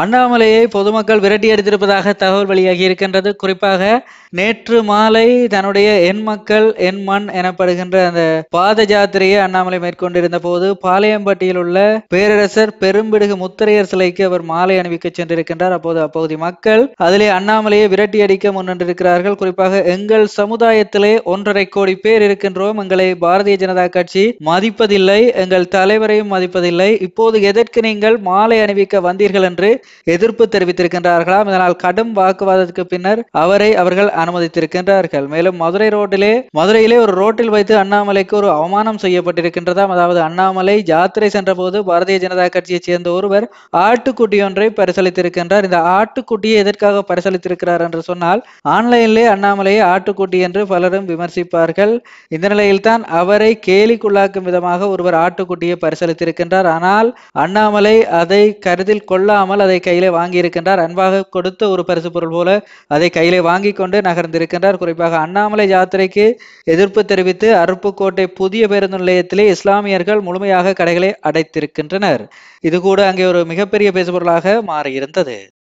அண்ணாமலையை பொதுமக்கள் விரட்டி அடித்திருப்பதாக தகவல் வெளியாகி இருக்கின்றது குறிப்பாக நேற்று மாலை தன்னுடைய எண் மக்கள் என் மண் எனப்படுகின்ற அந்த பாத ஜாத்திரையை அண்ணாமலை மேற்கொண்டிருந்த போது பாளையம்பட்டியில் உள்ள பேரரசர் பெரும்பிடுகு முத்தரையர் சிலைக்கு அவர் மாலை அணிவிக்க சென்றிருக்கின்றார் அப்போது அப்பகுதி மக்கள் அதிலே அண்ணாமலையை விரட்டி அடிக்க முன்னின்றிருக்கிறார்கள் குறிப்பாக எங்கள் சமுதாயத்திலே ஒன்றரை கோடி பேர் இருக்கின்றோம் எங்களை பாரதிய ஜனதா கட்சி மதிப்பதில்லை எங்கள் தலைவரையும் மதிப்பதில்லை இப்போது எதற்கு நீங்கள் மாலை அணிவிக்க வந்தீர்கள் என்று எதிர்ப்பு தெரிவித்திருக்கின்றார்களாம் இதனால் கடும் வாக்குவாதத்துக்கு பின்னர் அவரை அவர்கள் அனுமதித்திருக்கின்றார்கள் மேலும் மதுரை ரோட்டிலே மதுரையிலே ஒரு ரோட்டில் வைத்து அண்ணாமலைக்கு ஒரு அவமானம் செய்யப்பட்டிருக்கின்றதாம் அதாவது அண்ணாமலை ஜாத்திரை சென்ற போது பாரதிய ஜனதா கட்சியைச் சேர்ந்த ஒருவர் ஆட்டுக்குட்டி ஒன்றை பரிசளித்திருக்கின்றார் இந்த ஆட்டுக்குட்டியை எதற்காக பரிசளித்திருக்கிறார் என்று சொன்னால் ஆன்லைனிலே அண்ணாமலையை ஆட்டுக்குட்டி என்று பலரும் விமர்சிப்பார்கள் இந்த நிலையில் தான் அவரை கேலிக்குள்ளாக்கும் விதமாக ஒருவர் ஆட்டுக்குட்டியை பரிசளித்திருக்கின்றார் ஆனால் அண்ணாமலை அதை கருதில் கொள்ளாமல் அதை கையிலே வாங்கியிருக்கின்றார் அன்பாக கொடுத்த ஒரு பரிசு பொருள் போல அதை கையிலே வாங்கி கொண்டு நகர்ந்திருக்கின்றார் குறிப்பாக அண்ணாமலை யாத்திரைக்கு எதிர்ப்பு தெரிவித்து அருப்புக்கோட்டை புதிய பேருந்து நிலையத்திலே இஸ்லாமியர்கள் முழுமையாக கடைகளை அடைத்திருக்கின்றனர் இது கூட அங்கே ஒரு மிகப்பெரிய பேசுபொருளாக மாறியிருந்தது